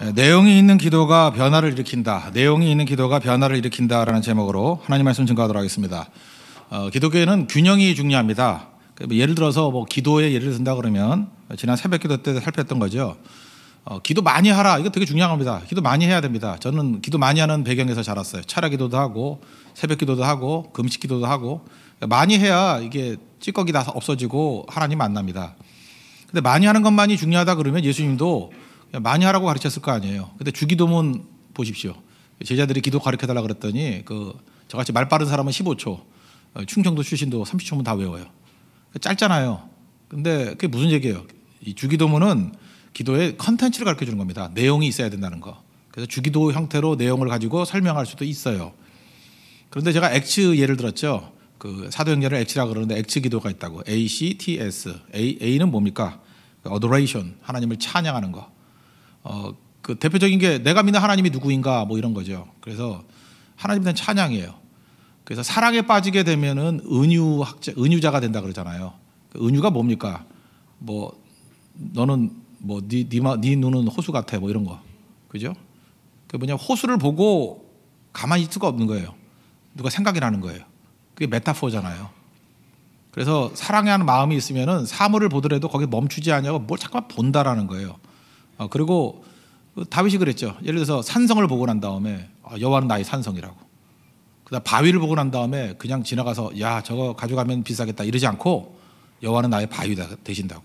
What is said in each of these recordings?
예, 내용이 있는 기도가 변화를 일으킨다. 내용이 있는 기도가 변화를 일으킨다라는 제목으로 하나님 말씀 증거하도록 하겠습니다. 어, 기독교에는 균형이 중요합니다. 그 뭐 예를 들어서 뭐 기도에 예를 든다 그러면 지난 새벽 기도 때 살폈던 거죠. 어, 기도 많이 하라. 이거 되게 중요한 겁니다. 기도 많이 해야 됩니다. 저는 기도 많이 하는 배경에서 자랐어요. 차라 기도도 하고 새벽 기도도 하고 금식 기도도 하고 많이 해야 이게 찌꺼기 다 없어지고 하나님 만납니다. 근데 많이 하는 것만이 중요하다 그러면 예수님도 많이 하라고 가르쳤을 거 아니에요. 근데 주기도문 보십시오. 제자들이 기도 가르쳐 달라 그랬더니 그 저같이 말 빠른 사람은 15초, 어, 충청도 출신도 30초면 다 외워요. 짧잖아요. 근데 그게 무슨 얘기예요? 이 주기도문은 기도의 컨텐츠를 가르쳐 주는 겁니다. 내용이 있어야 된다는 거. 그래서 주기도 형태로 내용을 가지고 설명할 수도 있어요. 그런데 제가 액츠 예를 들었죠. 그 사도행전을 액츠라 그러는데 액츠 기도가 있다고. A C T S. A A는 뭡니까? 그 adoration 하나님을 찬양하는 거. 어, 그 대표적인 게 내가 믿는 하나님이 누구인가 뭐 이런 거죠. 그래서 하나님 대한 찬양이에요. 그래서 사랑에 빠지게 되면은 은유 학자 은유자가 된다 그러잖아요. 그 은유가 뭡니까? 뭐 너는 뭐네 네, 네 눈은 호수 같아 뭐 이런 거. 그죠? 그 뭐냐 호수를 보고 가만히 있을 수가 없는 거예요. 누가 생각이나는 거예요. 그게 메타포잖아요. 그래서 사랑하는 마음이 있으면은 사물을 보더라도 거기 멈추지 않냐고 뭘자꾸 본다라는 거예요. 어, 그리고 다윗이 그랬죠. 예를 들어서 산성을 보고 난 다음에 아, 여호와는 나의 산성이라고. 그다음 바위를 보고 난 다음에 그냥 지나가서 야 저거 가져가면 비싸겠다 이러지 않고 여호와는 나의 바위다 되신다고.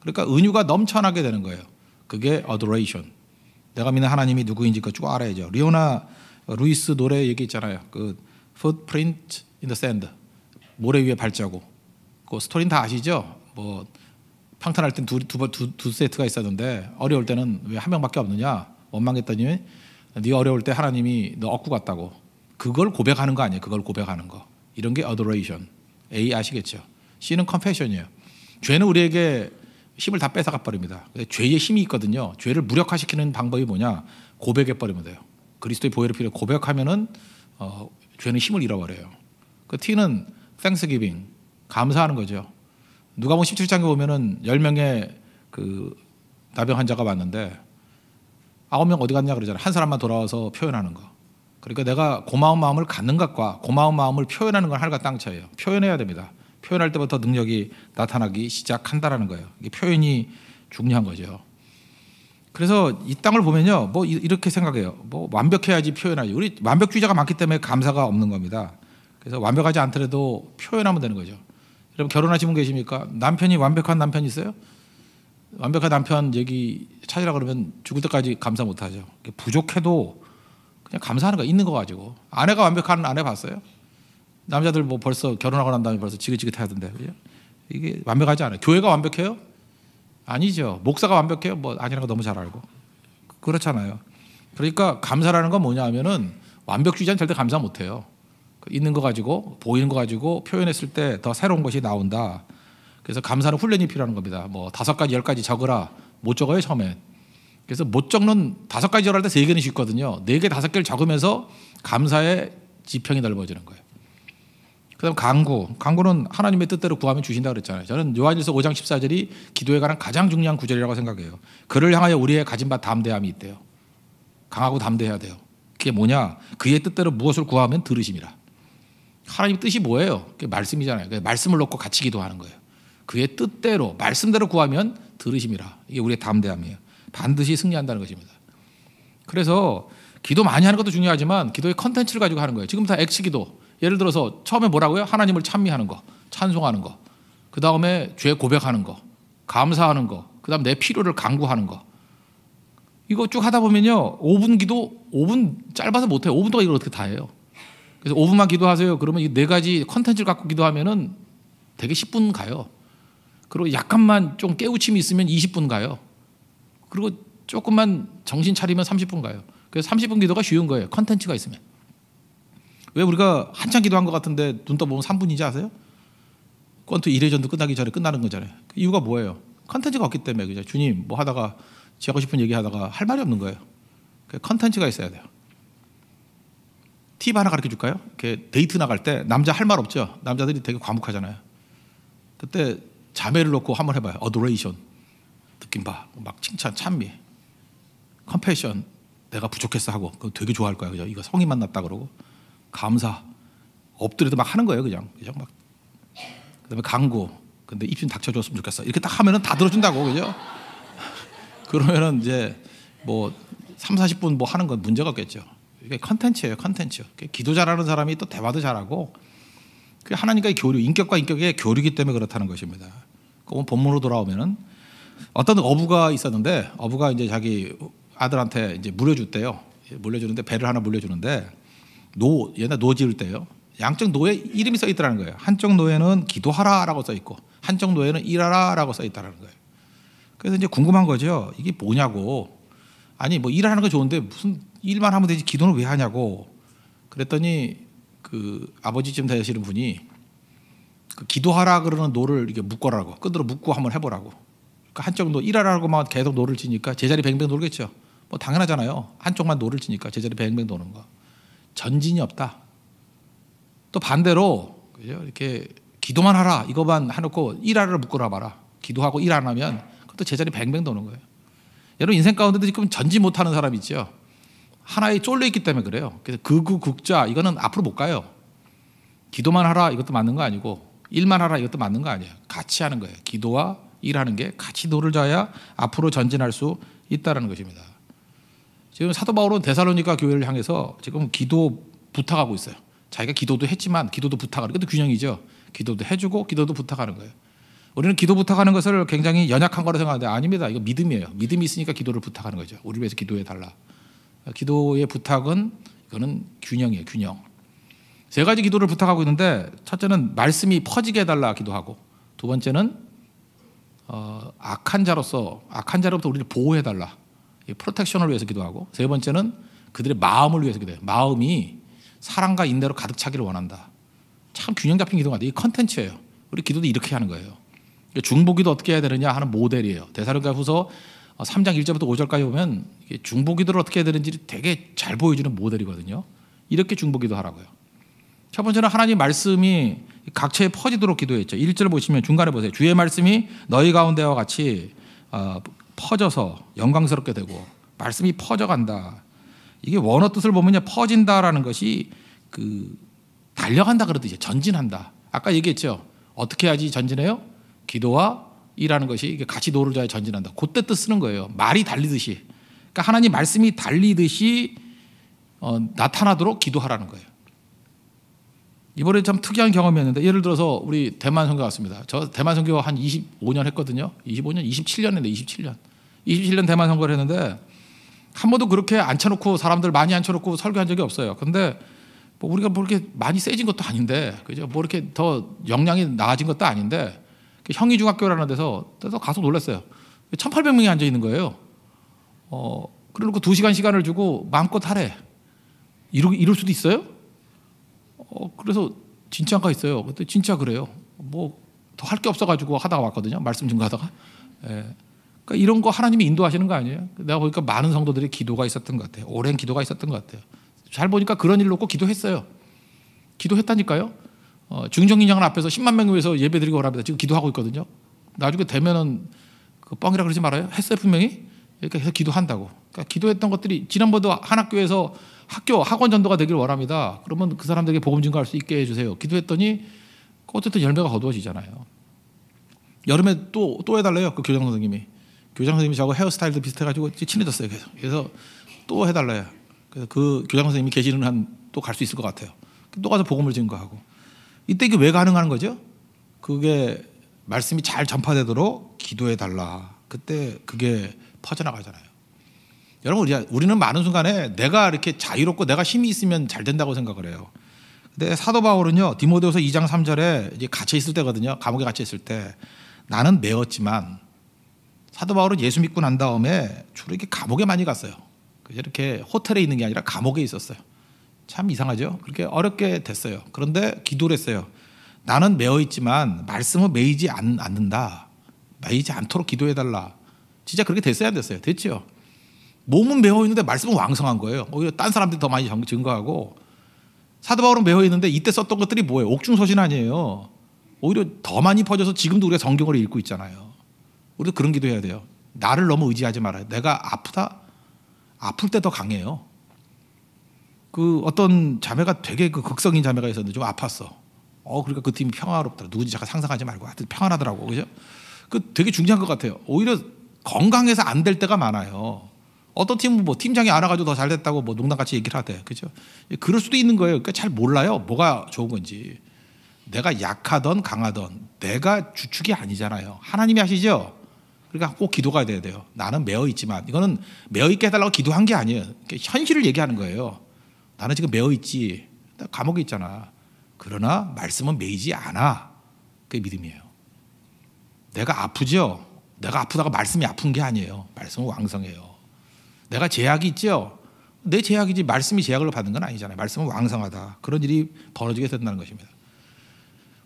그러니까 은유가 넘쳐나게 되는 거예요. 그게 adoration. 내가 믿는 하나님이 누구인지 그거 쭉 알아야죠. 리오나 어, 루이스 노래 얘기 있잖아요. 그 footprint in the sand. 모래 위에 발자국. 그 스토리는 다 아시죠? 뭐 평탄할 땐 두, 두, 두, 두 세트가 있었는데 어려울 때는 왜 한 명밖에 없느냐 원망했더니 네 어려울 때 하나님이 너 얻고 갔다고 그걸 고백하는 거 아니에요 그걸 고백하는 거 이런 게 adoration A 아시겠죠 C는 confession이에요 죄는 우리에게 힘을 다 뺏어가 버립니다 죄에 힘이 있거든요 죄를 무력화시키는 방법이 뭐냐 고백해 버리면 돼요 그리스도의 보혈의 피를 고백하면은 어, 죄는 힘을 잃어버려요 그 T는 thanksgiving 감사하는 거죠 누가복음 17장에 보면은 10명의 그 나병 환자가 왔는데 9명 어디 갔냐 그러잖아요. 한 사람만 돌아와서 표현하는 거. 그러니까 내가 고마운 마음을 갖는 것과 고마운 마음을 표현하는 건 하늘과 땅 차이예요. 표현해야 됩니다. 표현할 때부터 능력이 나타나기 시작한다라는 거예요. 이게 표현이 중요한 거죠. 그래서 이 땅을 보면요, 뭐 이렇게 생각해요. 뭐 완벽해야지 표현하지. 우리 완벽주의자가 많기 때문에 감사가 없는 겁니다. 그래서 완벽하지 않더라도 표현하면 되는 거죠. 여러분 결혼하신 분 계십니까? 남편이 완벽한 남편 있어요? 완벽한 남편 얘기 찾으라 그러면 죽을 때까지 감사 못 하죠. 부족해도 그냥 감사하는 거 있는 거 가지고. 아내가 완벽한 아내 봤어요? 남자들 뭐 벌써 결혼하고 난 다음에 벌써 지긋지긋하던데. 그죠? 이게 완벽하지 않아요. 교회가 완벽해요? 아니죠. 목사가 완벽해요? 뭐 아니라는 너무 잘 알고. 그렇잖아요. 그러니까 감사라는 건 뭐냐 하면은 완벽주의자는 절대 감사 못 해요. 있는 거 가지고 보이는 거 가지고 표현했을 때 더 새로운 것이 나온다. 그래서 감사는 훈련이 필요한 겁니다. 뭐 다섯 가지 열 가지 적어라못 적어요 처음에. 그래서 못 적는 다섯 가지 적을 때세 개는 쉽거든요. 네 개 다섯 개를 적으면서 감사의 지평이 넓어지는 거예요. 그다음 강구. 강구는 하나님의 뜻대로 구하면 주신다 그랬잖아요. 저는 요한일서 5장 14절이 기도에 관한 가장 중요한 구절이라고 생각해요. 그를 향하여 우리의 가진 바 담대함이 있대요. 강하고 담대해야 돼요. 그게 뭐냐? 그의 뜻대로 무엇을 구하면 들으심이라. 하나님 뜻이 뭐예요? 그게 말씀이잖아요. 그러 말씀을 놓고 같이 기도하는 거예요. 그의 뜻대로 말씀대로 구하면 들으심이라. 이게 우리의 담대함이에요. 반드시 승리한다는 것입니다. 그래서 기도 많이 하는 것도 중요하지만 기도의 컨텐츠를 가지고 하는 거예요. 지금 다 액시 기도. 예를 들어서 처음에 뭐라고요? 하나님을 찬미하는 거, 찬송하는 거. 그 다음에 죄 고백하는 거, 감사하는 거. 그 다음 내 필요를 강구하는 거. 이거 쭉 하다 보면요. 5분 기도, 5분 짧아서 못해요. 5분 동안 이걸 어떻게 다 해요? 그래서 5분만 기도하세요. 그러면 이 네 가지 컨텐츠를 갖고 기도하면은 되게 10분 가요. 그리고 약간만 좀 깨우침이 있으면 20분 가요. 그리고 조금만 정신 차리면 30분 가요. 그래서 30분 기도가 쉬운 거예요. 컨텐츠가 있으면. 왜 우리가 한참 기도한 것 같은데 눈 떠보면 3분인지 아세요? 권투 1회전도 끝나기 전에 끝나는 거잖아요. 그 이유가 뭐예요? 컨텐츠가 없기 때문에 그죠. 주님 뭐 하다가 지 하고 싶은 얘기 하다가 할 말이 없는 거예요. 그 컨텐츠가 있어야 돼요. 팁 하나 가르쳐 줄까요? 이렇게 데이트 나갈 때 남자 할 말 없죠. 남자들이 되게 과묵하잖아요. 그때 자매를 놓고 한번 해봐요. 어드레이션 느낌 봐. 막 칭찬, 찬미, 컴패션 내가 부족했어 하고 그 되게 좋아할 거야. 그죠? 이거 성이 만났다 그러고 감사 엎드려도 막 하는 거예요. 그냥 그냥 막 그다음에 강구 근데 입신 닥쳐줬으면 좋겠어. 이렇게 딱 하면은 다 들어준다고 그죠? 그러면은 이제 뭐 3, 40분 뭐 하는 건 문제가 없겠죠. 이게 컨텐츠예요, 컨텐츠. 기도 잘하는 사람이 또 대화도 잘하고 그 하나님과의 교류, 인격과 인격의 교류기 이 때문에 그렇다는 것입니다. 그럼 본문으로 돌아오면은 어떤 어부가 있었는데 어부가 이제 자기 아들한테 이제 물려줬대요. 물려주는데 배를 하나 물려주는데 노 옛날 노 지을 때요. 양쪽 노예 이름이 써 있더라는 거예요. 한쪽 노예는 기도하라라고 써 있고 한쪽 노예는 일하라라고 써 있다라는 거예요. 그래서 이제 궁금한 거죠. 이게 뭐냐고. 아니 뭐 일하는 거 좋은데 무슨 일만 하면 되지 기도는 왜 하냐고 그랬더니 그 아버지쯤 되시는 분이 그 기도하라 그러는 노를 이렇게 묶어라고 끈으로 묶고 한번 해보라고 그러니까 한쪽 노 일하라고만 계속 노를 치니까 제자리 뱅뱅 돌겠죠 뭐 당연하잖아요 한쪽만 노를 치니까 제자리 뱅뱅 도는 거 전진이 없다 또 반대로 그죠? 이렇게 기도만 하라 이거만 해놓고 일하라 묶어라 봐라 기도하고 일 안 하면 그것도 제자리 뱅뱅 도는 거예요 여러분 인생 가운데도 지금 전진 못하는 사람 이 있죠 하나에 쫄려 있기 때문에 그래요. 그래서 그우 극자 이거는 앞으로 못 가요. 기도만 하라 이것도 맞는 거 아니고 일만 하라 이것도 맞는 거 아니에요. 같이 하는 거예요. 기도와 일하는 게 같이 도를 져야 앞으로 전진할 수 있다라는 것입니다. 지금 사도 바울은 데살로니가 교회를 향해서 지금 기도 부탁하고 있어요. 자기가 기도도 했지만 기도도 부탁하는 것도 균형이죠. 기도도 해주고 기도도 부탁하는 거예요. 우리는 기도 부탁하는 것을 굉장히 연약한 거로 생각하는데 아닙니다. 이거 믿음이에요. 믿음이 있으니까 기도를 부탁하는 거죠. 우리 위해서 기도해 달라. 기도의 부탁은 이거는 균형이에요. 균형. 세 가지 기도를 부탁하고 있는데 첫째는 말씀이 퍼지게 해달라 기도하고 두 번째는 어, 악한 자로서 악한 자로부터 우리를 보호해달라 이 프로텍션을 위해서 기도하고 세 번째는 그들의 마음을 위해서 기도해요. 마음이 사랑과 인내로 가득 차기를 원한다. 참 균형 잡힌 기도가 돼. 이 컨텐츠예요. 우리 기도도 이렇게 하는 거예요. 중보기도 어떻게 해야 되느냐 하는 모델이에요. 대사령가 후서 3장 어, 1절부터 5절까지 보면 중보기도를 어떻게 해야 되는지 되게 잘 보여주는 모델이거든요. 이렇게 중보기도 하라고요. 첫 번째는 하나님 말씀이 각처에 퍼지도록 기도했죠. 1절 보시면 중간에 보세요. 주의 말씀이 너희 가운데와 같이 어, 퍼져서 영광스럽게 되고 말씀이 퍼져간다. 이게 원어 뜻을 보면 퍼진다라는 것이 그 달려간다 그러듯이 전진한다. 아까 얘기했죠. 어떻게 해야지 전진해요? 기도와 이라는 것이 같이 노를 자에 전진한다. 그때 뜻 쓰는 거예요. 말이 달리듯이. 그러니까 하나님 말씀이 달리듯이 어, 나타나도록 기도하라는 거예요. 이번에 참 특이한 경험이었는데 예를 들어서 우리 대만 선교 갔습니다. 저 대만 선교 한 25년 했거든요. 25년, 27년 했는데 27년. 27년 대만 선교를 했는데 한 번도 그렇게 앉혀놓고 사람들 많이 앉혀놓고 설교한 적이 없어요. 근데 뭐 우리가 뭐 이렇게 많이 세진 것도 아닌데, 그죠? 뭐 이렇게 더 역량이 나아진 것도 아닌데 그 형이 중학교라는 데서 그래서 가서 놀랐어요. 1,800명이 앉아 있는 거예요. 어, 그래놓고 2시간 시간을 주고 마음껏 하래. 이러, 이럴 수도 있어요? 어, 그래서 진짜가 있어요. 그때 진짜 그래요. 뭐 더 할 게 없어가지고 하다가 왔거든요. 말씀 증거하다가. 예. 그러니까 이런 거 하나님이 인도하시는 거 아니에요? 내가 보니까 많은 성도들이 기도가 있었던 것 같아요. 오랜 기도가 있었던 것 같아요. 잘 보니까 그런 일 놓고 기도했어요. 기도했다니까요. 어, 중정인정을 앞에서 10만 명 위해서 예배드리고 오랍니다. 지금 기도하고 있거든요. 나중에 되면은 그 뻥이라 그러지 말아요. 했어요 분명히. 그러니까 기도한다고. 그러니까 기도했던 것들이 지난번도 한 학교에서 학교 학원 전도가 되길 원합니다. 그러면 그 사람들에게 복음 증거할 수 있게 해주세요. 기도했더니 그 어쨌든 열매가 거두어지잖아요. 여름에 또 또 해달래요. 그 교장 선생님이 교장 선생님이 저하고 헤어스타일도 비슷해가지고 친해졌어요. 계속. 그래서 또 해달래요. 그래서 그 교장 선생님이 계시는 한 또 갈 수 있을 것 같아요. 또 가서 복음을 증거하고. 이때 이게 왜 가능한 거죠? 그게 말씀이 잘 전파되도록 기도해 달라. 그때 그게 퍼져나가잖아요. 여러분 우리 는 많은 순간에 내가 이렇게 자유롭고 내가 힘이 있으면 잘 된다고 생각을 해요. 근데 사도 바울은요 디모데후서 2장 3절에 이제 갇혀 있을 때거든요. 감옥에 갇혀 있을 때 나는 매었지만 사도 바울은 예수 믿고 난 다음에 주로 이렇게 감옥에 많이 갔어요. 이렇게 호텔에 있는 게 아니라 감옥에 있었어요. 참 이상하죠. 그렇게 어렵게 됐어요. 그런데 기도를 했어요. 나는 매어 있지만 말씀은 매이지 않, 는다 매이지 않도록 기도해 달라. 진짜 그렇게 됐어야 됐어요. 됐죠. 몸은 매어 있는데 말씀은 왕성한 거예요. 오히려 딴 사람들이 더 많이 증거하고 사도 바울은 매어 있는데 이때 썼던 것들이 뭐예요? 옥중서신 아니에요. 오히려 더 많이 퍼져서 지금도 우리가 성경을 읽고 있잖아요. 우리도 그런 기도해야 돼요. 나를 너무 의지하지 말아요. 내가 아프다. 아플 때 더 강해요. 그 어떤 자매가 되게 그 극성인 자매가 있었는데 좀 아팠어. 어, 그러니까 그 팀이 평화롭더라. 누군지 잠깐 상상하지 말고 하여튼 평안하더라고. 그죠? 그 되게 중요한 것 같아요. 오히려 건강해서 안 될 때가 많아요. 어떤 팀은 뭐 팀장이 알아가지고 더 잘 됐다고 뭐 농담같이 얘기를 하대. 그죠? 그럴 수도 있는 거예요. 그러니까 잘 몰라요. 뭐가 좋은 건지. 내가 약하던 강하던 내가 주축이 아니잖아요. 하나님이 하시죠? 그러니까 꼭 기도가 돼야 돼요. 나는 매어 있지만 이거는 매어 있게 해달라고 기도한 게 아니에요. 그러니까 현실을 얘기하는 거예요. 나는 지금 매어 있지. 나 감옥에 있잖아. 그러나 말씀은 매이지 않아. 그게 믿음이에요. 내가 아프죠? 내가 아프다가 말씀이 아픈 게 아니에요. 말씀은 왕성해요. 내가 제약이 있죠? 내 제약이지 말씀이 제약으로 받은 건 아니잖아요. 말씀은 왕성하다. 그런 일이 벌어지게 된다는 것입니다.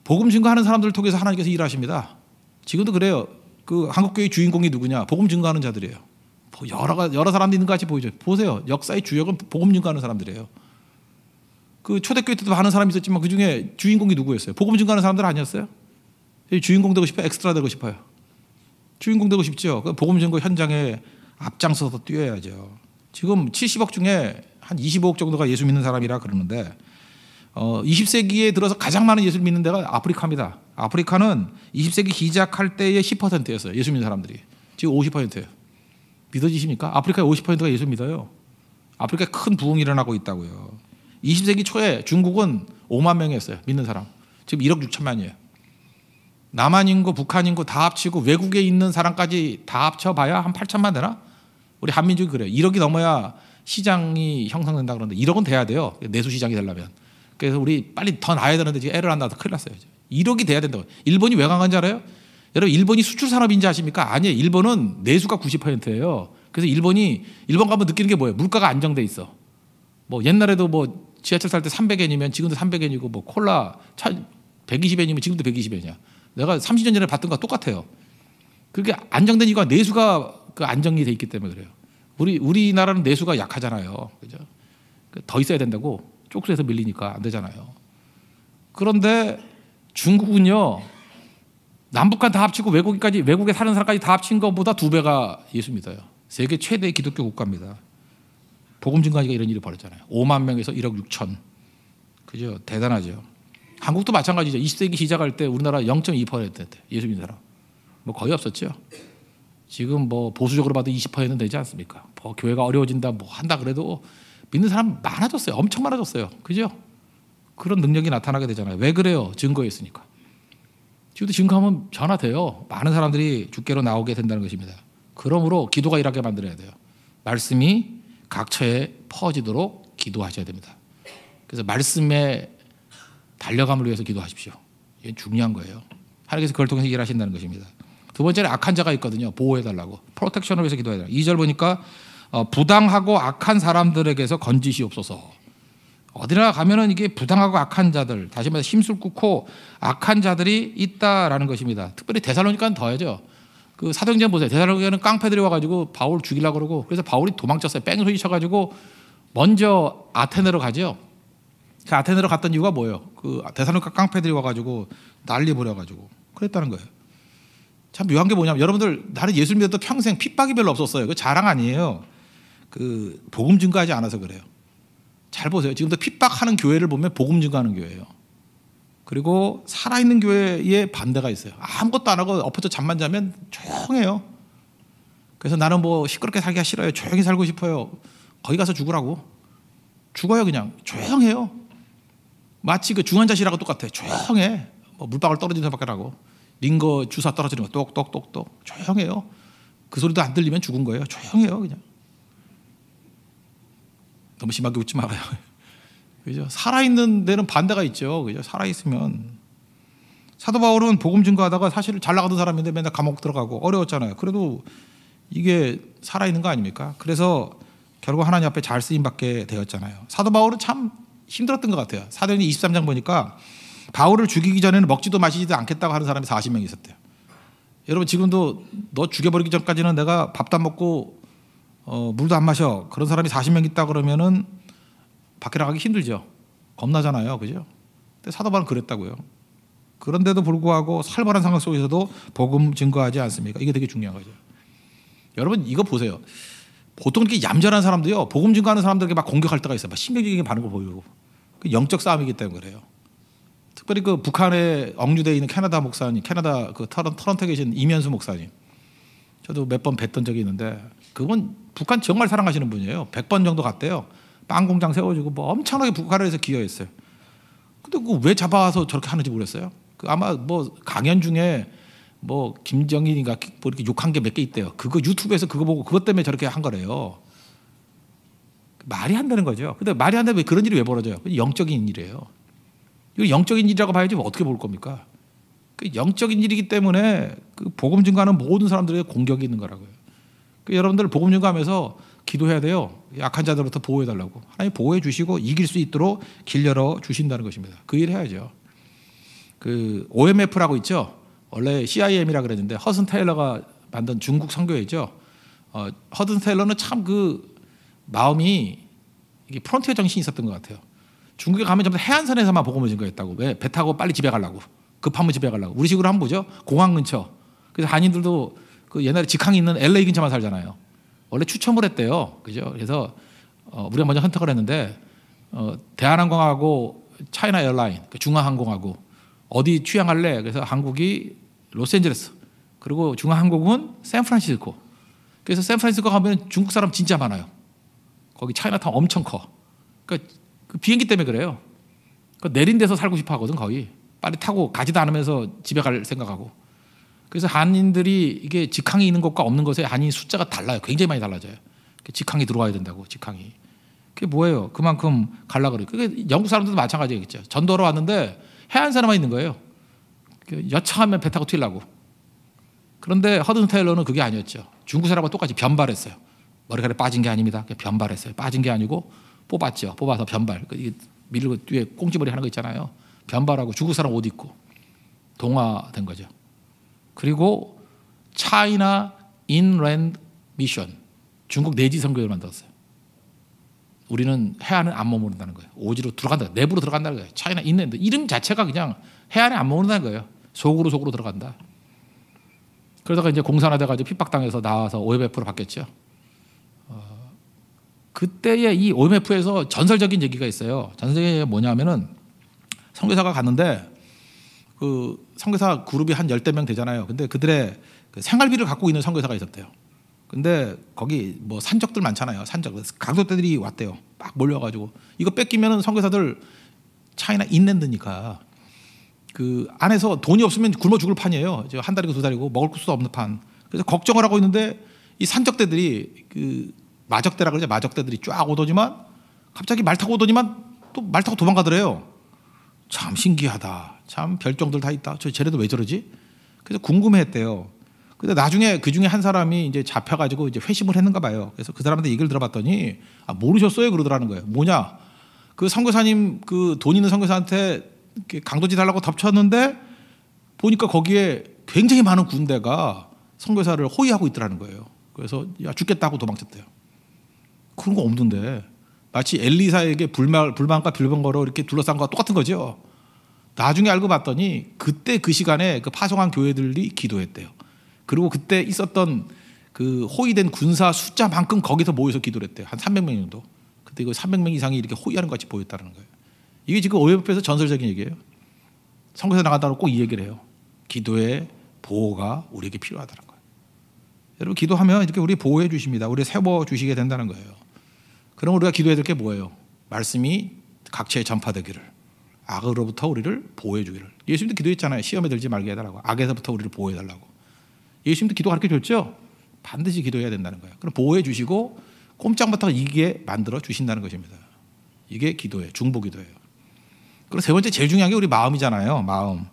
복음 증거하는 사람들을 통해서 하나님께서 일하십니다. 지금도 그래요. 그 한국교회 주인공이 누구냐? 복음 증거하는 자들이에요. 뭐 여러, 여러 사람들이 있는 것 같이 보이죠. 보세요. 역사의 주역은 복음 증가하는 사람들이에요. 그 초대교회 때도 많은 사람이 있었지만 그 중에 주인공이 누구였어요? 복음 증가하는 사람들 아니었어요? 주인공 되고 싶어요? 엑스트라 되고 싶어요? 주인공 되고 싶죠. 복음 증거 현장에 앞장서서 뛰어야죠. 지금 70억 중에 한 25억 정도가 예수 믿는 사람이라 그러는데 어, 20세기에 들어서 가장 많은 예수 믿는 데가 아프리카입니다. 아프리카는 20세기 시작할 때의 10%였어요. 예수 믿는 사람들이. 지금 50%예요. 믿어지십니까? 아프리카의 50%가 예수 믿어요. 아프리카에 큰 부흥이 일어나고 있다고요. 20세기 초에 중국은 5만 명이었어요. 믿는 사람. 지금 1억 6천만이에요. 남한 인구, 북한 인구 다 합치고 외국에 있는 사람까지 다 합쳐봐야 한 8천만 되나? 우리 한민족이 그래요. 1억이 넘어야 시장이 형성된다 그러는데 1억은 돼야 돼요. 내수 시장이 되려면. 그래서 우리 빨리 더 나야 아 되는데 지금 애를 안 낳아서 큰일 났어요. 1억이 돼야 된다고. 일본이 왜 강한지 알아요? 여러분 일본이 수출 산업인지 아십니까? 아니에요. 일본은 내수가 90%예요. 그래서 일본이 일본 가면 느끼는 게 뭐예요? 물가가 안정돼 있어. 뭐 옛날에도 뭐 지하철 탈 때 300엔이면 지금도 300엔이고 뭐 콜라 120엔이면 지금도 120엔이야. 내가 30년 전에 봤던 거 똑같아요. 그게 안정된 이유가 내수가 그 안정이 돼 있기 때문에 그래요. 우리 우리나라는 내수가 약하잖아요. 그죠? 그 더 있어야 된다고 쪽수에서 밀리니까 안 되잖아요. 그런데 중국은요. 남북한 다 합치고 외국인까지 외국에 사는 사람까지 다 합친 것보다 두 배가 예수 믿어요. 세계 최대 기독교 국가입니다. 복음 증가니까 이런 일이 벌어졌잖아요. 5만 명에서 1억 6천. 그죠? 대단하죠. 한국도 마찬가지죠. 20세기 시작할 때 우리나라 0 2 예수 믿는 사람. 뭐 거의 없었죠. 지금 뭐 보수적으로 봐도 20%는 되지 않습니까? 뭐 교회가 어려워진다 뭐 한다 그래도 믿는 사람 많아졌어요. 엄청 많아졌어요. 그죠? 그런 능력이 나타나게 되잖아요. 왜 그래요? 증거였으니까. 지금도 지금 가면 전화돼요. 많은 사람들이 주께로 나오게 된다는 것입니다. 그러므로 기도가 이렇게 만들어야 돼요. 말씀이 각처에 퍼지도록 기도하셔야 됩니다. 그래서 말씀의 달려감을 위해서 기도하십시오. 이게 중요한 거예요. 하나님께서 그걸 통해서 일하신다는 것입니다. 두 번째는 악한 자가 있거든요. 보호해달라고. 프로텍션을 위해서 기도해달라고. 2절 보니까 어, 부당하고 악한 사람들에게서 건지시옵소서. 어디나 가면은 이게 부당하고 악한 자들, 다시 말해서 힘술 꿇고 악한 자들이 있다라는 것입니다. 특별히 대살로니까 더하죠. 그 사도행전 보세요. 대살로니까는 깡패들이 와가지고 바울 죽이려고 그러고 그래서 바울이 도망쳤어요. 뺑소니 쳐가지고 먼저 아테네로 가죠. 그 아테네로 갔던 이유가 뭐예요? 그 대살로니까 깡패들이 와가지고 난리 부려가지고 그랬다는 거예요. 참 묘한 게 뭐냐면 여러분들 나는 예수 믿었던 평생 핍박이 별로 없었어요. 그 자랑 아니에요. 그 복음 증거하지 않아서 그래요. 잘 보세요. 지금도 핍박하는 교회를 보면 복음 증거하는 교회예요. 그리고 살아있는 교회에 반대가 있어요. 아무것도 안 하고 엎어져 잠만 자면 조용해요. 그래서 나는 뭐 시끄럽게 살기가 싫어요. 조용히 살고 싶어요. 거기 가서 죽으라고. 죽어요 그냥. 조용해요. 마치 그 중환자실하고 똑같아. 조용해. 뭐 물방울 떨어진 소밖에 하고 링거 주사 떨어지는 거 똑똑똑똑 조용해요. 그 소리도 안 들리면 죽은 거예요. 조용해요 그냥. 너무 심하게 웃지 말아요. 그죠? 살아있는 데는 반대가 있죠. 그죠? 살아있으면. 사도 바울은 복음 증거하다가 사실 잘 나가던 사람인데 맨날 감옥 들어가고 어려웠잖아요. 그래도 이게 살아있는 거 아닙니까? 그래서 결국 하나님 앞에 잘 쓰임받게 되었잖아요. 사도 바울은 참 힘들었던 것 같아요. 사도행전 23장 보니까 바울을 죽이기 전에는 먹지도 마시지도 않겠다고 하는 사람이 4 0명 있었대요. 여러분 지금도 너 죽여버리기 전까지는 내가 밥도 안 먹고 어, 물도 안 마셔 그런 사람이 40명 있다 그러면은 밖에 나가기 힘들죠. 겁나잖아요, 그죠? 근데 사도 바울 그랬다고요. 그런데도 불구하고 살벌한 상황 속에서도 복음 증거하지 않습니까? 이게 되게 중요한 거죠. 여러분 이거 보세요. 보통 이렇게 얌전한 사람도요, 복음 증거하는 사람들에게 막 공격할 때가 있어요. 막 신경적인 반응을 보이고. 그 영적 싸움이기 때문에 그래요. 특별히 그 북한에 억류되어 있는 캐나다 목사님, 캐나다 그 터런, 터런트에 계신 이면수 목사님. 저도 몇 번 뵀던 적이 있는데 그건 북한 정말 사랑하시는 분이에요. 100번 정도 갔대요. 빵 공장 세워주고 뭐 엄청나게 북한에서 기여했어요. 근데 그왜 잡아와서 저렇게 하는지 모르겠어요. 그 아마 뭐 강연 중에 뭐 김정인이가 뭐 이렇게 욕한 게 몇 개 있대요. 그거 유튜브에서 그거 보고 그것 때문에 저렇게 한 거래요. 말이 안 되는 거죠. 근데 말이 안 되면 그런 일이 왜 벌어져요? 영적인 일이에요. 이거 영적인 일이라고 봐야지 뭐 어떻게 볼 겁니까? 그 영적인 일이기 때문에 그 복음 증가하는 모든 사람들의 공격이 있는 거라고요. 그 여러분들 복음 증가하면서 기도해야 돼요. 약한 자들부터 보호해 달라고. 하나님 보호해 주시고 이길 수 있도록 길 열어 주신다는 것입니다. 그일을 해야죠. 그 OMF라고 있죠. 원래 CIM이라 그랬는데 허슨 테일러가 만든 중국 선교회죠. 어, 허든 테일러는 참 그 마음이 이게 프론티어 정신이 있었던 것 같아요. 중국에 가면 전부 해안선에서만 복음을 증거했다고. 왜? 배 타고 빨리 집에 가려고. 급하면 집에 가려고. 우리 식으로 한번 보죠 공항 근처. 그래서 한인들도 그 옛날에 직항이 있는 LA 근처만 살잖아요. 원래 추첨을 했대요. 그죠? 그래서 어, 우리가 먼저 선택을 했는데 어, 대한항공하고 차이나 에어라인, 그 중화항공하고 어디 취향할래? 그래서 한국이 로스앤젤레스, 그리고 중화항공은 샌프란시스코. 그래서 샌프란시스코 가면 중국 사람 진짜 많아요. 거기 차이나타운 엄청 커. 그러니까 그 비행기 때문에 그래요. 그 내린 데서 살고 싶어 하거든 거의. 빨리 타고 가지도 않으면서 집에 갈 생각하고. 그래서 한인들이 이게 직항이 있는 것과 없는 것에 한인 숫자가 달라요. 굉장히 많이 달라져요. 그러니까 직항이 들어와야 된다고 직항이. 그게 뭐예요? 그만큼 갈라 그래. 요 그게 영국 사람들도 마찬가지겠죠. 전도하러 왔는데 해안 사람만 있는 거예요. 그 여차하면 배 타고 튀려고. 그런데 허든 테일러는 그게 아니었죠. 중국 사람과 똑같이 변발했어요. 머리카락이 빠진 게 아닙니다. 변발했어요. 빠진 게 아니고 뽑았죠. 뽑아서 변발. 그 밀고 뒤에 꽁지머리 하는 거 있잖아요. 변발하고 중국 사람 옷 입고 동화된 거죠. 그리고 차이나 인랜드 미션 중국 내지 선교회를 만들었어요. 우리는 해안은 안 머무른다는 거예요. 오지로 들어간다. 내부로 들어간다는 거예요. 차이나 인랜드 이름 자체가 그냥 해안에 안 머무른다는 거예요. 속으로 속으로 들어간다. 그러다가 이제 공산화돼가지고 핍박당해서 나와서 OMF로 바뀌었죠. 어, 그때의 이 OMF에서 전설적인 얘기가 있어요. 전설적인 얘기가 뭐냐면은 선교사가 갔는데 그 선교사 그룹이 한 열대 명 되잖아요. 근데 그들의 그 생활비를 갖고 있는 선교사가 있었대요. 근데 거기 뭐 산적들 많잖아요. 산적 강도대들이 왔대요. 막 몰려가지고 이거 뺏기면은 선교사들 차이나 인낸 드니까 그 안에서 돈이 없으면 굶어 죽을 판이에요. 지금 한 달이고 두 달이고 먹을 수도 없는 판. 그래서 걱정을 하고 있는데 이 산적대들이 그 마적대라 그러죠. 마적대들이 쫙 오더지만 갑자기 말 타고 오더니만 또 말 타고 도망가더래요. 참 신기하다. 참 별종들 다 있다. 저 쟤네도 왜 저러지? 그래서 궁금했대요 근데 나중에 그 중에 한 사람이 이제 잡혀가지고 이제 회심을 했는가 봐요. 그래서 그 사람한테 얘기를 들어봤더니 아, 모르셨어요 그러더라는 거예요. 뭐냐? 그 선교사님 그 돈 있는 선교사한테 강도지 달라고 덮쳤는데 보니까 거기에 굉장히 많은 군대가 선교사를 호위하고 있더라는 거예요. 그래서 야 죽겠다고 도망쳤대요. 그런 거 없는데 마치 엘리사에게 불만, 불만과 빌번거로 이렇게 둘러싼 것과 똑같은 거죠. 나중에 알고 봤더니 그때 그 시간에 그 파송한 교회들이 기도했대요. 그리고 그때 있었던 그 호위된 군사 숫자만큼 거기서 모여서 기도를 했대요. 한 300명 정도. 그때 이거 그 300명 이상이 이렇게 호위하는 것 같이 보였다는 거예요. 이게 지금 오해법에서 전설적인 얘기예요. 선거에서 나간다고 꼭 이 얘기를 해요. 기도의 보호가 우리에게 필요하다는 거예요. 여러분 기도하면 이렇게 우리 보호해 주십니다. 우리 세워 주시게 된다는 거예요. 그럼 우리가 기도해야 될 게 뭐예요? 말씀이 각처에 전파되기를 악으로부터 우리를 보호해 주기를 예수님도 기도했잖아요. 시험에 들지 말게 해달라고 악에서부터 우리를 보호해 달라고 예수님도 기도 가르쳐 줬죠. 반드시 기도해야 된다는 거예요. 그럼 보호해 주시고 꼼짝부터 이게 만들어 주신다는 것입니다. 이게 기도예요. 중보 기도예요. 그리고 세 번째 제일 중요한 게 우리 마음이잖아요. 마음.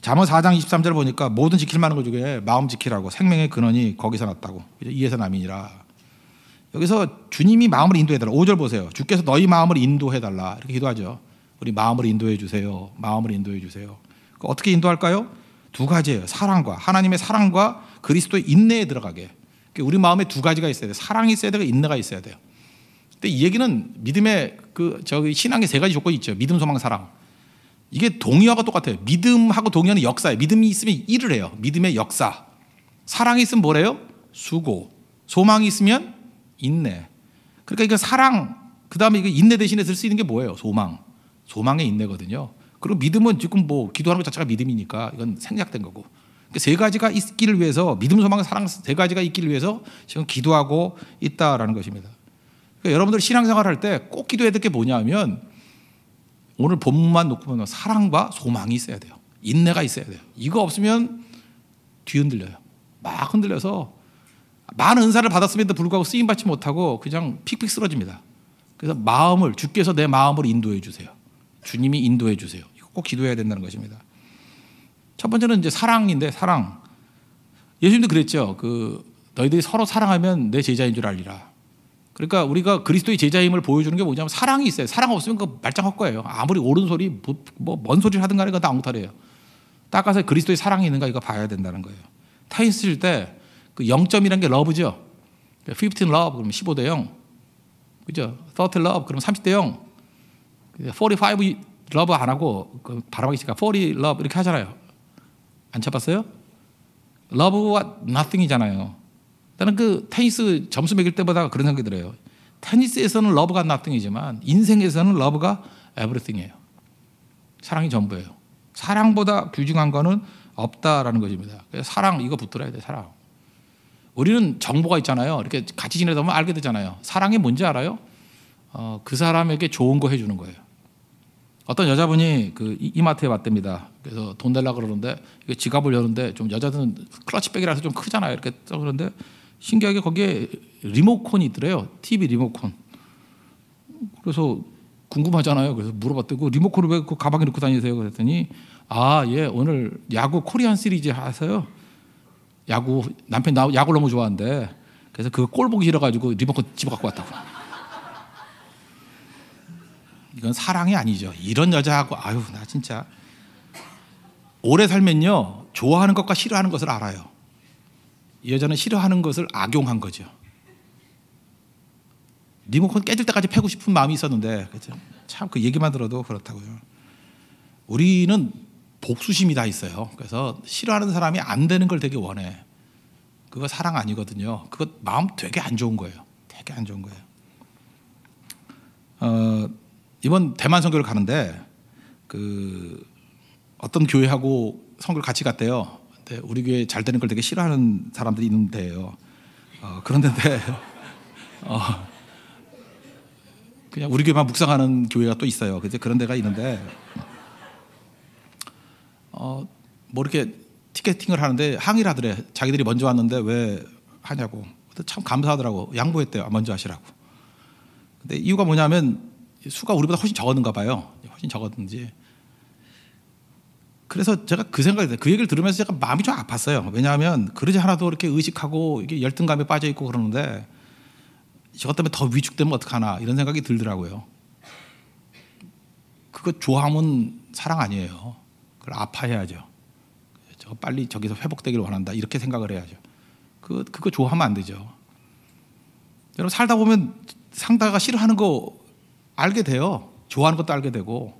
잠언 4장 23절 보니까 모든 지킬 만한 것 중에 마음 지키라고 생명의 근원이 거기서 났다고 이에서 남이니라. 여기서 주님이 마음을 인도해달라. 5절 보세요. 주께서 너희 마음을 인도해달라. 이렇게 기도하죠. 우리 마음을 인도해 주세요. 마음을 인도해 주세요. 어떻게 인도할까요? 두 가지예요. 사랑과 하나님의 사랑과 그리스도의 인내에 들어가게. 그러니까 우리 마음에 두 가지가 있어야 돼. 요 사랑이 있어야 되고 인내가 있어야 돼요. 근데 이 얘기는 믿음의 그 저기 신앙의 세 가지 조건이 있죠. 믿음, 소망, 사랑. 이게 동의하고 똑같아요. 믿음하고 동의하는 역사예요. 믿음이 있으면 일을 해요. 믿음의 역사. 사랑이 있으면 뭐래요? 수고. 소망이 있으면 인내. 그러니까 이게 사랑, 그 다음에 이거 인내 대신에 쓸 수 있는 게 뭐예요? 소망. 소망의 인내거든요. 그리고 믿음은 지금 뭐 기도하는 것 자체가 믿음이니까 이건 생략된 거고. 그러니까 세 가지가 있기를 위해서 믿음, 소망, 사랑 세 가지가 있기를 위해서 지금 기도하고 있다라는 것입니다. 그러니까 여러분들 신앙생활 할 때 꼭 기도해야 될 게 뭐냐면 오늘 본문만 놓고 보면 사랑과 소망이 있어야 돼요. 인내가 있어야 돼요. 이거 없으면 뒤흔들려요. 막 흔들려서 많은 은사를 받았음에도 불구하고 쓰임 받지 못하고 그냥 픽픽 쓰러집니다. 그래서 마음을 주께서 내 마음을 인도해 주세요. 주님이 인도해 주세요. 이거 꼭 기도해야 된다는 것입니다. 첫 번째는 이제 사랑인데 사랑. 예수님도 그랬죠. 그 너희들이 서로 사랑하면 내 제자인 줄 알리라. 그러니까 우리가 그리스도의 제자임을 보여주는 게 뭐냐면 사랑이 있어요. 사랑 없으면 그 말짱 헛거예요. 아무리 옳은 소리 뭐뭔 뭐, 뭐 소리를 하든 간에 그다 엉터리예요. 닦아서 그리스도의 사랑이 있는가 이거 봐야 된다는 거예요. 타인 쓰실 때그 0점이란 게 러브죠. 15 love 그럼 15대 0. 그죠? 30 love 그럼 30대 0. 45 love 안 하고 그 바람하기 시니까 40 love 이렇게 하잖아요. 안 쳐봤어요? 러브와 nothing이잖아요. 나는 그 테니스 점수 매길 때마다 그런 생각이 들어요. 테니스에서는 러브가 nothing이지만 인생에서는 러브가 everything이에요. 사랑이 전부예요. 사랑보다 귀중한 거는 없다라는 것입니다. 사랑 이거 붙들어야 돼 사랑. 우리는 정보가 있잖아요. 이렇게 같이 지내다 보면 알게 되잖아요. 사랑이 뭔지 알아요? 어, 그 사람에게 좋은 거 해주는 거예요. 어떤 여자분이 그 이마트에 왔답니다. 그래서 돈 달라 그러는데 지갑을 여는데 좀 여자들은 클러치백이라서 좀 크잖아요. 이렇게 그런데 신기하게 거기에 리모컨이 있더래요. TV 리모컨. 그래서 궁금하잖아요. 그래서 물어봤더니 그 리모컨을 왜 그 가방에 넣고 다니세요? 그랬더니 아, 예, 오늘 야구 코리안 시리즈 하세요. 야구 남편이 나, 야구를 너무 좋아하는데 그래서 그골 보기 싫어가지고 리모컨 집어 갖고 왔다고. 이건 사랑이 아니죠. 이런 여자하고 아유 나 진짜 오래 살면요 좋아하는 것과 싫어하는 것을 알아요. 이 여자는 싫어하는 것을 악용한 거죠. 리모컨 깨질 때까지 패고 싶은 마음이 있었는데 그렇죠? 참그 얘기만 들어도 그렇다고요. 우리는 복수심이 다 있어요. 그래서 싫어하는 사람이 안 되는 걸 되게 원해. 그거 사랑 아니거든요. 그거 마음 되게 안 좋은 거예요. 되게 안 좋은 거예요. 어, 이번 대만 선교를 가는데 그 어떤 교회하고 선교를 같이 갔대요. 근데 우리 교회 잘 되는 걸 되게 싫어하는 사람들이 있는데요. 어, 그런데 어, 그냥 우리 교회만 묵상하는 교회가 또 있어요. 그런 데가 있는데 어, 뭐 이렇게 티켓팅을 하는데 항의를 하더래. 자기들이 먼저 왔는데 왜 하냐고. 참 감사하더라고. 양보했대요. 아, 먼저 하시라고. 근데 이유가 뭐냐면 수가 우리보다 훨씬 적었는가 봐요. 훨씬 적었는지. 그래서 제가 그 생각이 그 얘기를 들으면서 제가 마음이 좀 아팠어요. 왜냐하면 그러지 않아도 이렇게 의식하고 이게 열등감에 빠져 있고 그러는데 저것 때문에 더 위축되면 어떡하나 이런 생각이 들더라고요. 그거 좋아하면 사랑 아니에요. 그걸 아파해야죠. 저 빨리 저기서 회복되기를 원한다. 이렇게 생각을 해야죠. 그 그거 좋아하면 안 되죠. 여러분 살다 보면 상대가 싫어하는 거 알게 돼요. 좋아하는 것도 알게 되고.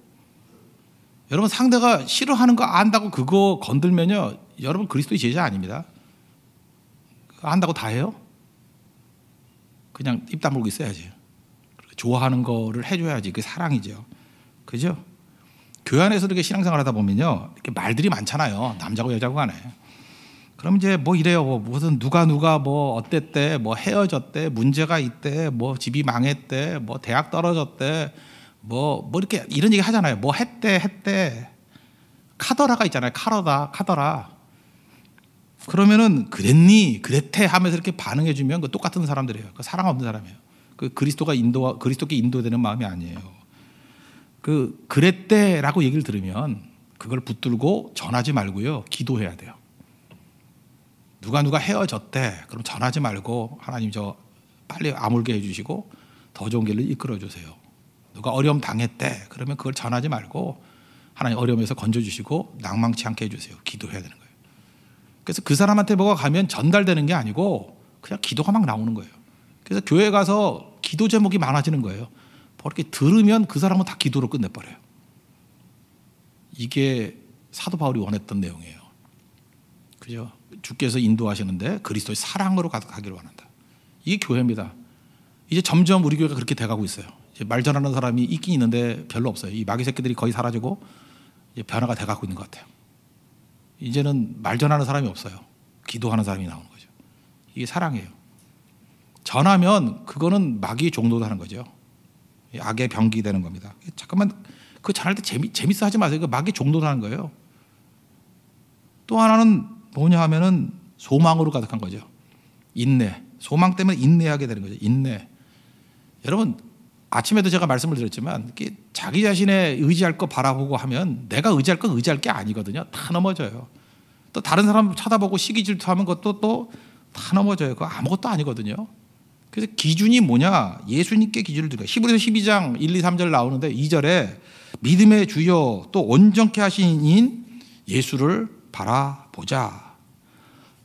여러분 상대가 싫어하는 거 안다고 그거 건들면요. 여러분 그리스도의 제자 아닙니다. 안다고 다 해요? 그냥 입 다물고 있어야지. 좋아하는 거를 해줘야지. 그게 사랑이죠. 그죠? 교회 안에서 이렇게 신앙생활 하다 보면요. 이렇게 말들이 많잖아요. 남자고 여자고 간에. 그럼 이제 뭐 이래요. 뭐 무슨 누가 누가 뭐 어땠대, 뭐 헤어졌대, 문제가 있대, 뭐 집이 망했대, 뭐 대학 떨어졌대, 뭐, 뭐 이렇게 이런 얘기 하잖아요. 뭐 했대, 했대. 카더라가 있잖아요. 카더라, 카더라. 그러면은 그랬니, 그랬대 하면서 이렇게 반응해주면 그 똑같은 사람들이에요. 그 사랑 없는 사람이에요. 그 그리스도가 인도, 그리스도께 인도되는 마음이 아니에요. 그 그랬대라고 얘기를 들으면 그걸 붙들고 전하지 말고요. 기도해야 돼요. 누가 누가 헤어졌대. 그럼 전하지 말고 하나님 저 빨리 아물게 해주시고 더 좋은 길을 이끌어 주세요. 누가 어려움 당했대. 그러면 그걸 전하지 말고 하나님 어려움에서 건져주시고 낭망치 않게 해주세요. 기도해야 되는 거예요. 그래서 그 사람한테 뭐가 가면 전달되는 게 아니고 그냥 기도가 막 나오는 거예요. 그래서 교회 가서 기도 제목이 많아지는 거예요. 그렇게 들으면 그 사람은 다 기도로 끝내버려요. 이게 사도 바울이 원했던 내용이에요. 그죠? 주께서 인도하시는데 그리스도의 사랑으로 가기를 원한다. 이게 교회입니다. 이제 점점 우리 교회가 그렇게 돼가고 있어요. 말 전하는 사람이 있긴 있는데 별로 없어요. 이 마귀 새끼들이 거의 사라지고 변화가 돼가고 있는 것 같아요. 이제는 말 전하는 사람이 없어요. 기도하는 사람이 나오는 거죠. 이게 사랑이에요. 전하면 그거는 마귀 종도도 하는 거죠. 악의 병기 되는 겁니다. 잠깐만 그 잘할 때 재미 재밌어 하지 마세요. 그 마귀 종도하는 거예요. 또 하나는 뭐냐 하면은 소망으로 가득한 거죠. 인내. 소망 때문에 인내하게 되는 거죠. 인내. 여러분 아침에도 제가 말씀을 드렸지만 자기 자신의 의지할 거 바라보고 하면 내가 의지할 거 의지할 게 아니거든요. 다 넘어져요. 또 다른 사람 쳐다보고 시기 질투하면 그것도 또 다 넘어져요. 그 아무것도 아니거든요. 그래서 기준이 뭐냐? 예수님께 기준을 드려. 히브리서 12장 1, 2, 3절 나오는데 2절에 믿음의 주여 또 온전케 하신 인 예수를 바라보자.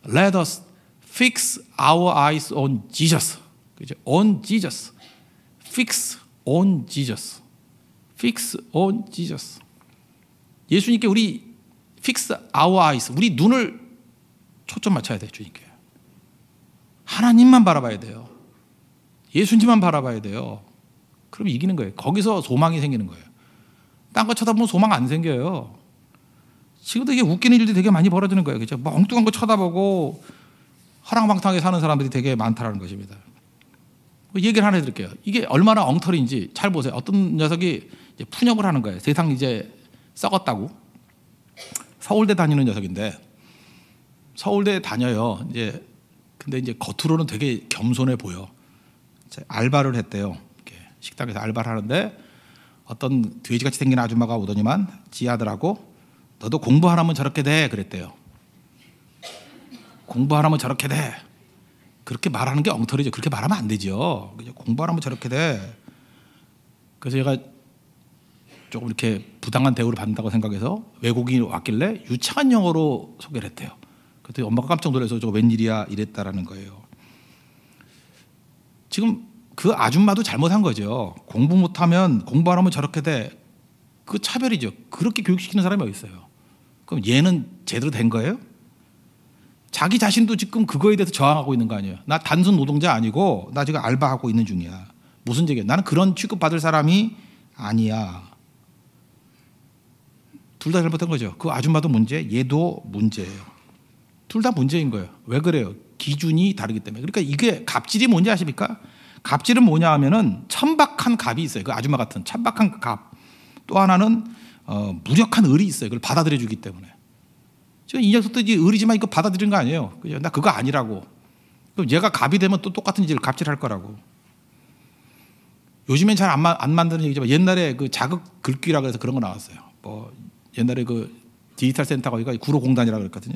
Let us fix our eyes on Jesus. 그죠? On Jesus. Fix on Jesus. Fix on Jesus. 예수님께 우리 fix our eyes. 우리 눈을 초점 맞춰야 돼, 주님께. 하나님만 바라봐야 돼요. 예수님만 바라봐야 돼요. 그럼 이기는 거예요. 거기서 소망이 생기는 거예요. 딴 거 쳐다보면 소망 안 생겨요. 지금도 이게 웃기는 일들이 되게 많이 벌어지는 거예요. 그죠? 엉뚱한거 쳐다보고 허랑방탕하게 사는 사람들이 되게 많다라는 것입니다. 그 얘기를 하나 해드릴게요. 이게 얼마나 엉터리인지 잘 보세요. 어떤 녀석이 푸념을 하는 거예요. 세상 이제 썩었다고. 서울대 다니는 녀석인데 서울대 다녀요. 이제 근데 이제 겉으로는 되게 겸손해 보여. 알바를 했대요. 식당에서 알바를 하는데 어떤 돼지같이 생긴 아줌마가 오더니만 지 아들하고 너도 공부하라면 저렇게 돼 그랬대요. 공부하라면 저렇게 돼. 그렇게 말하는 게 엉터리죠. 그렇게 말하면 안 되죠. 공부하라면 저렇게 돼. 그래서 제가 조금 이렇게 부당한 대우를 받는다고 생각해서 외국인이 왔길래 유창한 영어로 소개를 했대요. 그때 엄마가 깜짝 놀라서 저거 웬일이야 이랬다라는 거예요. 지금 그 아줌마도 잘못한 거죠. 공부 못하면 공부 안 하면 저렇게 돼. 그 차별이죠. 그렇게 교육시키는 사람이 어디 있어요? 그럼 얘는 제대로 된 거예요? 자기 자신도 지금 그거에 대해서 저항하고 있는 거 아니에요? 나 단순 노동자 아니고 나 지금 알바하고 있는 중이야. 무슨 얘기야? 나는 그런 취급 받을 사람이 아니야. 둘 다 잘못한 거죠. 그 아줌마도 문제, 얘도 문제예요. 둘 다 문제인 거예요. 왜 그래요? 기준이 다르기 때문에 그러니까 이게 갑질이 뭔지 아십니까? 갑질은 뭐냐 하면은 천박한 갑이 있어요. 그 아줌마 같은 천박한 갑. 또 하나는 어, 무력한 을이 있어요. 그걸 받아들여 주기 때문에. 지금 이 녀석도 이제 을이지만 이거 받아들인 거 아니에요. 그죠? 나 그거 아니라고. 그럼 얘가 갑이 되면 또 똑같은 일을 갑질할 거라고. 요즘엔 잘안안 만드는 얘기지만 옛날에 그 자극 글귀라 그래서 그런 거 나왔어요. 뭐 옛날에 그 디지털 센터가 구로공단이라고 그랬거든요.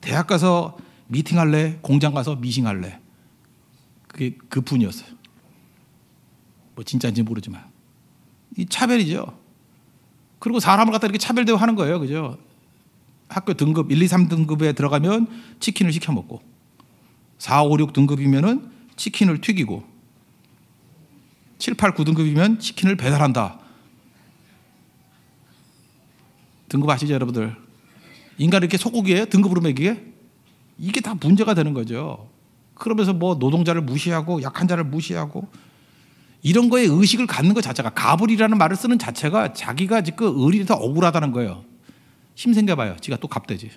대학 가서 미팅할래? 공장 가서 미싱할래? 그게 그 뿐이었어요. 뭐 진짜인지 모르지만. 이 차별이죠. 그리고 사람을 갖다 이렇게 차별대우 하는 거예요. 그죠? 학교 등급 1, 2, 3등급에 들어가면 치킨을 시켜 먹고 4, 5, 6등급이면은 치킨을 튀기고 7, 8, 9등급이면 치킨을 배달한다. 등급 아시죠, 여러분들? 인간 이렇게 소고기에 등급으로 매기게? 이게 다 문제가 되는 거죠. 그러면서 뭐 노동자를 무시하고 약한 자를 무시하고 이런 거에 의식을 갖는 것 자체가 가불이라는 말을 쓰는 자체가 자기가 지금 그 의리에서 억울하다는 거예요. 힘생겨봐요. 지가 또 갑대지.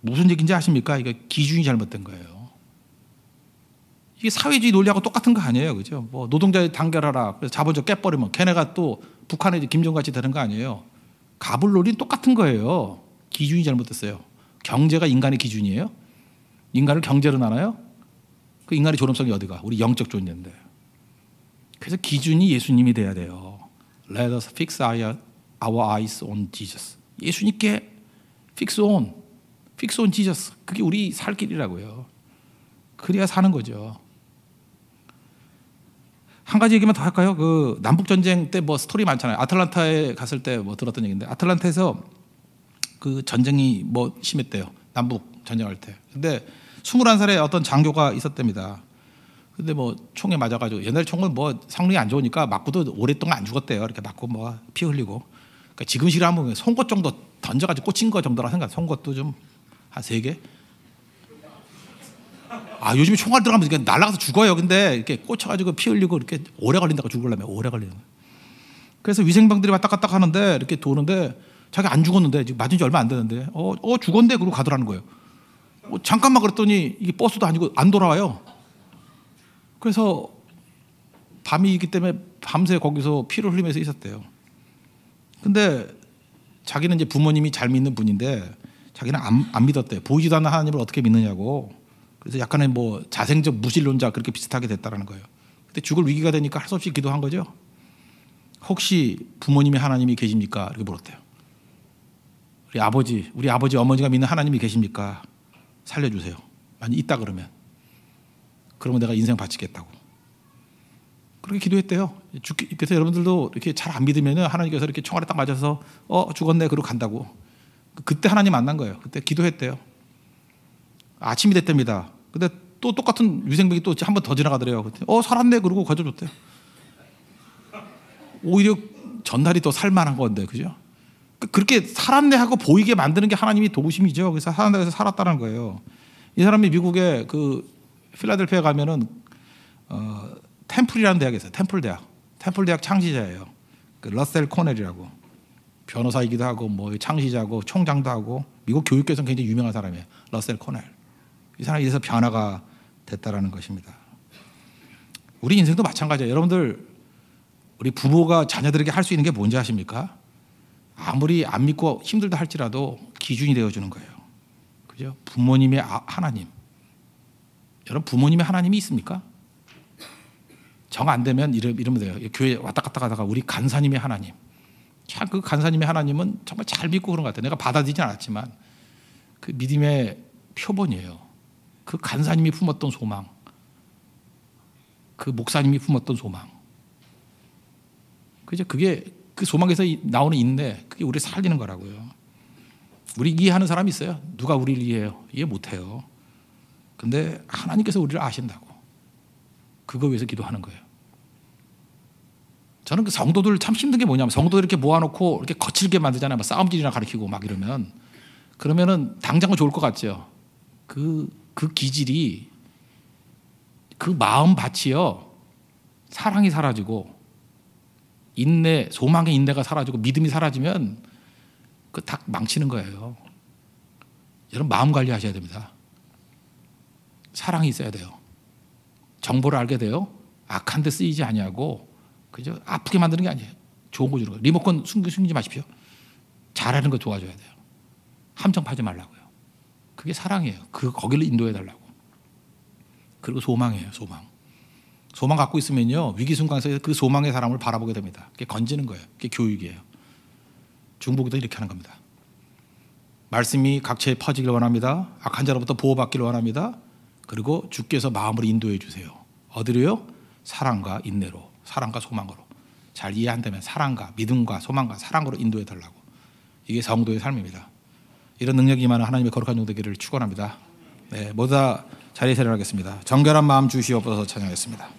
무슨 얘기인지 아십니까? 이게 기준이 잘못된 거예요. 이게 사회주의 논리하고 똑같은 거 아니에요, 그죠? 뭐 노동자 단결하라. 그래서 자본적 깨버리면 걔네가 또 북한의 김정같이 되는 거 아니에요? 가불 논리는 똑같은 거예요. 기준이 잘못됐어요. 경제가 인간의 기준이에요? 인간을 경제로 나눠요? 그 인간의 졸엄성이 어디가? 우리 영적 존재인데. 그래서 기준이 예수님이 돼야 돼요. Let us fix our, our eyes on Jesus. 예수님께 fix on, fix on Jesus. 그게 우리 살 길이라고요. 그래야 사는 거죠. 한 가지 얘기만 더 할까요? 그 남북 전쟁 때 뭐 스토리 많잖아요. 아틀란타에 갔을 때 뭐 들었던 얘기인데 아틀란타에서 그 전쟁이 뭐 심했대요. 남북 전쟁할 때. 근데 21살에 어떤 장교가 있었답니다. 근데 뭐 총에 맞아가지고 옛날 총은 뭐 성능이 안 좋으니까 맞고도 오랫동안 안 죽었대요. 이렇게 맞고 뭐 피 흘리고. 그러니까 지금식으로 하면 송곳 정도 던져가지고 꽂힌 거 정도라 생각. 송곳도 좀 한 세 개. 아 요즘에 총알 들어가면 이게 날아가서 죽어요. 근데 이렇게 꽂혀가지고 피 흘리고 이렇게 오래 걸린다고 죽을라면 오래 걸리는 거예요. 그래서 위생방들이 왔다 갔다 하는데 이렇게 도는데 자기 안 죽었는데 지금 맞은 지 얼마 안됐는데 어, 어죽었는데 그러고 가더라는 거예요. 어, 잠깐만 그랬더니 이게 버스도 아니고 안 돌아와요. 그래서 밤이 기 때문에 밤새 거기서 피를 흘리면서 있었대요. 근데 자기는 이제 부모님이 잘 믿는 분인데 자기는 안, 안 믿었대요. 보이지도 않는 하나님을 어떻게 믿느냐고. 그래서 약간의 뭐 자생적 무신론자 그렇게 비슷하게 됐다라는 거예요. 그데 죽을 위기가 되니까 할 수 없이 기도한 거죠. 혹시 부모님이 하나님이 계십니까? 이렇게 물었대요. 우리 아버지, 우리 아버지 어머니가 믿는 하나님이 계십니까? 살려주세요. 만약 있다 그러면. 그러면 내가 인생 바치겠다고. 그렇게 기도했대요. 죽기, 그래서 여러분들도 이렇게 잘 안 믿으면 하나님께서 이렇게 총알에 딱 맞아서 어, 죽었네. 그러고 간다고. 그, 그때 하나님 만난 거예요. 그때 기도했대요. 아침이 됐답니다. 근데 또 똑같은 위생병이 또 한 번 더 지나가더래요. 그때 어, 살았네. 그러고 거저 줬대요. 오히려 전날이 더 살만한 건데, 그죠? 그, 그렇게 살았네 하고 보이게 만드는 게 하나님이 도우심이죠. 그래서 살았다서 살았다는 거예요. 이 사람이 미국의 그 필라델피아 가면은 어, 템플이라는 대학이 있어요. 템플 대학. 템플 대학 창시자예요. 그 러셀 코넬이라고 변호사이기도 하고 뭐 창시자고 총장도 하고 미국 교육계에서 굉장히 유명한 사람이에요. 러셀 코넬. 이 사람이 이래서 변화가 됐다라는 것입니다. 우리 인생도 마찬가지예요. 여러분들 우리 부모가 자녀들에게 할 수 있는 게 뭔지 아십니까? 아무리 안 믿고 힘들다 할지라도 기준이 되어주는 거예요. 그죠? 부모님의 아, 하나님. 여러분, 부모님의 하나님이 있습니까? 정 안 되면 이러, 이러면 돼요. 교회 왔다 갔다 가다가 우리 간사님의 하나님. 참그 간사님의 하나님은 정말 잘 믿고 그런 것 같아요. 내가 받아들이진 않았지만 그 믿음의 표본이에요. 그 간사님이 품었던 소망. 그 목사님이 품었던 소망. 그죠? 그게 그 소망에서 나오는 인내, 그게 우리 살리는 거라고요. 우리 이해하는 사람이 있어요. 누가 우리를 이해해요? 이해 못해요. 근데 하나님께서 우리를 아신다고. 그거 위해서 기도하는 거예요. 저는 그 성도들 참 힘든 게 뭐냐면 성도들 이렇게 모아놓고 이렇게 거칠게 만들잖아요. 막 싸움질이나 가르치고 막 이러면 그러면은 당장은 좋을 것 같죠. 그그 그 기질이 그 마음 밭이요 사랑이 사라지고 인내, 소망의 인내가 사라지고 믿음이 사라지면 그다 망치는 거예요. 여러분 마음 관리하셔야 됩니다. 사랑이 있어야 돼요. 정보를 알게 돼요. 악한 데 쓰이지 아니하고 그죠? 아프게 만드는 게 아니에요. 좋은 거 주는 거. 리모컨 숨기 숨기지 마십시오. 잘하는 거 도와줘야 돼요. 함정 파지 말라고요. 그게 사랑이에요. 그 거기를 인도해 달라고. 그리고 소망이에요. 소망. 소망 갖고 있으면요 위기 순간에서 그 소망의 사람을 바라보게 됩니다. 그게 건지는 거예요. 그게 교육이에요. 중복이도 이렇게 하는 겁니다. 말씀이 각처에 퍼지길 원합니다. 악한 자로부터 보호받기를 원합니다. 그리고 주께서 마음을 인도해 주세요. 어디로요? 사랑과 인내로, 사랑과 소망으로. 잘 이해한다면 사랑과 믿음과 소망과 사랑으로 인도해 달라고. 이게 성도의 삶입니다. 이런 능력이 많은 하나님의 거룩한 종되기를 축원합니다. 네, 모두 다 자리에 세련하겠습니다. 정결한 마음 주시옵소서 찬양했습니다.